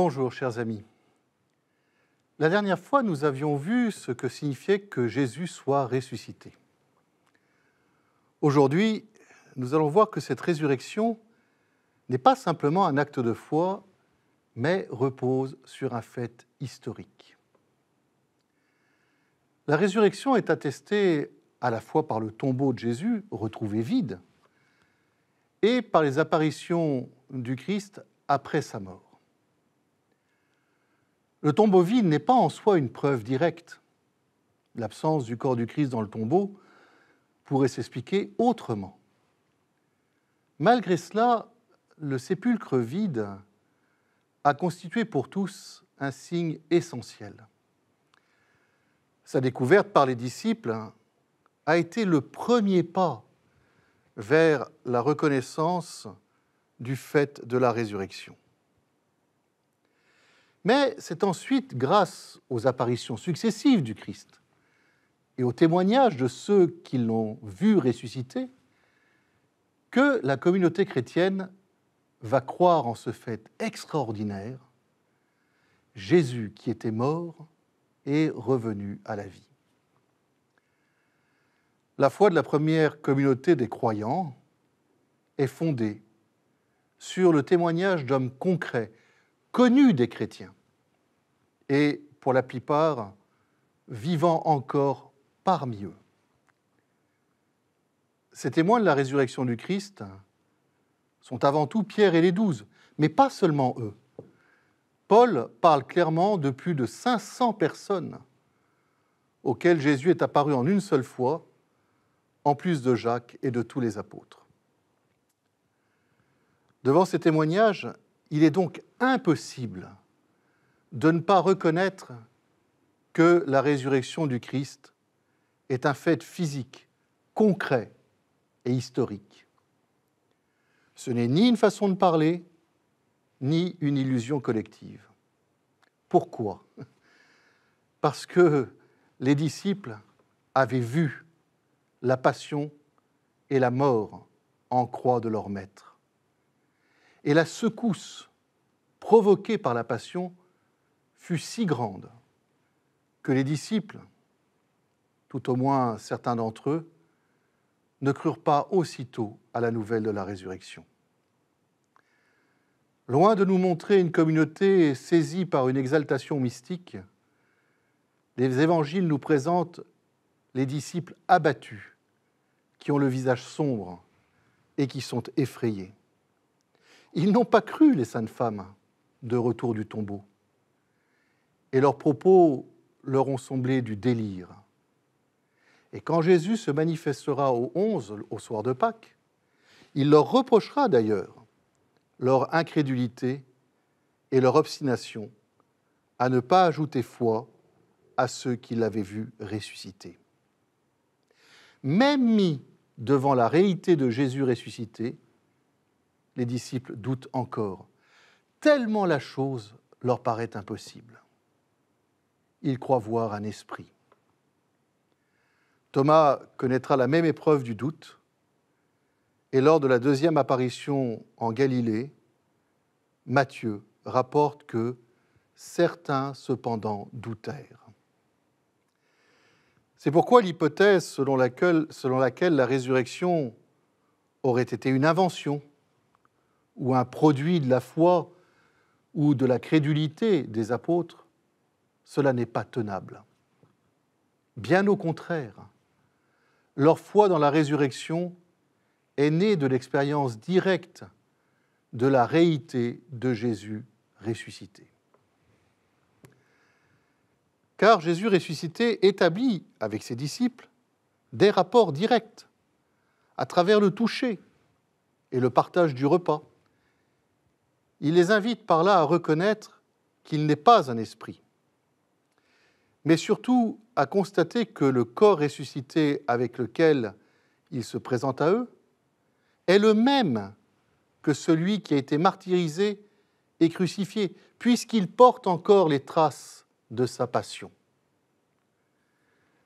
Bonjour, chers amis. La dernière fois, nous avions vu ce que signifiait que Jésus soit ressuscité. Aujourd'hui, nous allons voir que cette résurrection n'est pas simplement un acte de foi, mais repose sur un fait historique. La résurrection est attestée à la fois par le tombeau de Jésus, retrouvé vide, et par les apparitions du Christ après sa mort. Le tombeau vide n'est pas en soi une preuve directe. L'absence du corps du Christ dans le tombeau pourrait s'expliquer autrement. Malgré cela, le sépulcre vide a constitué pour tous un signe essentiel. Sa découverte par les disciples a été le premier pas vers la reconnaissance du fait de la résurrection. Mais c'est ensuite grâce aux apparitions successives du Christ et aux témoignages de ceux qui l'ont vu ressusciter que la communauté chrétienne va croire en ce fait extraordinaire, Jésus qui était mort est revenu à la vie. La foi de la première communauté des croyants est fondée sur le témoignage d'hommes concrets, connus des chrétiens, et pour la plupart vivant encore parmi eux. Ces témoins de la résurrection du Christ sont avant tout Pierre et les douze, mais pas seulement eux. Paul parle clairement de plus de 500 personnes auxquelles Jésus est apparu en une seule fois, en plus de Jacques et de tous les apôtres. Devant ces témoignages, il est donc impossible de ne pas reconnaître que la résurrection du Christ est un fait physique, concret et historique. Ce n'est ni une façon de parler, ni une illusion collective. Pourquoi Parce que les disciples avaient vu la passion et la mort en croix de leur maître. Et la secousse provoquée par la passion fut si grande que les disciples, tout au moins certains d'entre eux, ne crurent pas aussitôt à la nouvelle de la résurrection. Loin de nous montrer une communauté saisie par une exaltation mystique, les évangiles nous présentent les disciples abattus, qui ont le visage sombre et qui sont effrayés. Ils n'ont pas cru les saintes femmes de retour du tombeau et leurs propos leur ont semblé du délire. Et quand Jésus se manifestera aux 11, au soir de Pâques, il leur reprochera d'ailleurs leur incrédulité et leur obstination à ne pas ajouter foi à ceux qui l'avaient vu ressusciter. Même mis devant la réalité de Jésus ressuscité, les disciples doutent encore, tellement la chose leur paraît impossible il croit voir un esprit. Thomas connaîtra la même épreuve du doute, et lors de la deuxième apparition en Galilée, Matthieu rapporte que certains cependant doutèrent. C'est pourquoi l'hypothèse selon laquelle, selon laquelle, la résurrection aurait été une invention ou un produit de la foi ou de la crédulité des apôtres cela n'est pas tenable. Bien au contraire, leur foi dans la résurrection est née de l'expérience directe de la réalité de Jésus ressuscité. Car Jésus ressuscité établit avec ses disciples des rapports directs à travers le toucher et le partage du repas. Il les invite par là à reconnaître qu'il n'est pas un esprit, mais surtout à constater que le corps ressuscité avec lequel il se présente à eux est le même que celui qui a été martyrisé et crucifié, puisqu'il porte encore les traces de sa passion.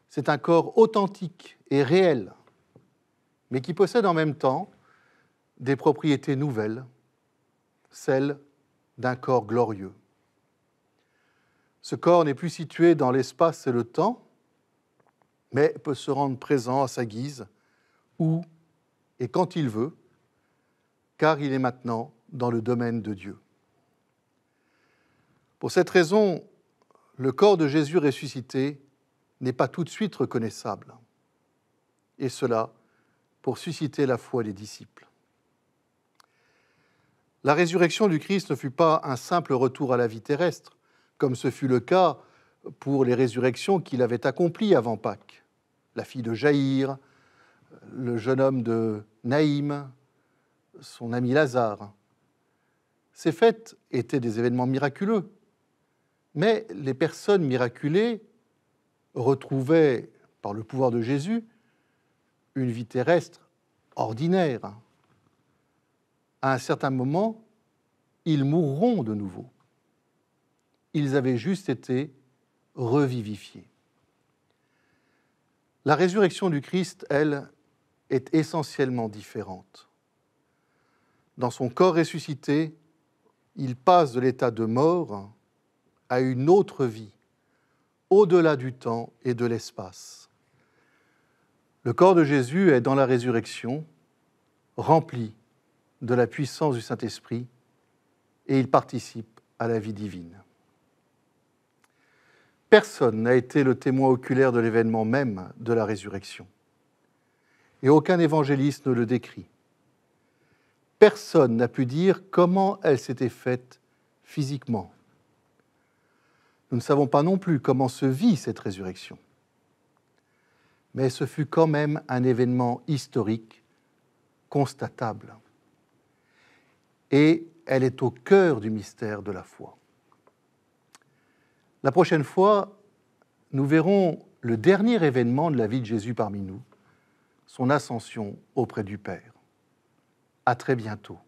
C'est un corps authentique et réel, mais qui possède en même temps des propriétés nouvelles, celles d'un corps glorieux. Ce corps n'est plus situé dans l'espace et le temps, mais peut se rendre présent à sa guise, où et quand il veut, car il est maintenant dans le domaine de Dieu. Pour cette raison, le corps de Jésus ressuscité n'est pas tout de suite reconnaissable, et cela pour susciter la foi des disciples. La résurrection du Christ ne fut pas un simple retour à la vie terrestre, comme ce fut le cas pour les résurrections qu'il avait accomplies avant Pâques. La fille de Jaïr, le jeune homme de Naïm, son ami Lazare. Ces fêtes étaient des événements miraculeux, mais les personnes miraculées retrouvaient, par le pouvoir de Jésus, une vie terrestre ordinaire. À un certain moment, ils mourront de nouveau ils avaient juste été revivifiés. La résurrection du Christ, elle, est essentiellement différente. Dans son corps ressuscité, il passe de l'état de mort à une autre vie, au-delà du temps et de l'espace. Le corps de Jésus est dans la résurrection, rempli de la puissance du Saint-Esprit, et il participe à la vie divine. Personne n'a été le témoin oculaire de l'événement même de la résurrection. Et aucun évangéliste ne le décrit. Personne n'a pu dire comment elle s'était faite physiquement. Nous ne savons pas non plus comment se vit cette résurrection. Mais ce fut quand même un événement historique constatable. Et elle est au cœur du mystère de la foi. La prochaine fois, nous verrons le dernier événement de la vie de Jésus parmi nous, son ascension auprès du Père. À très bientôt.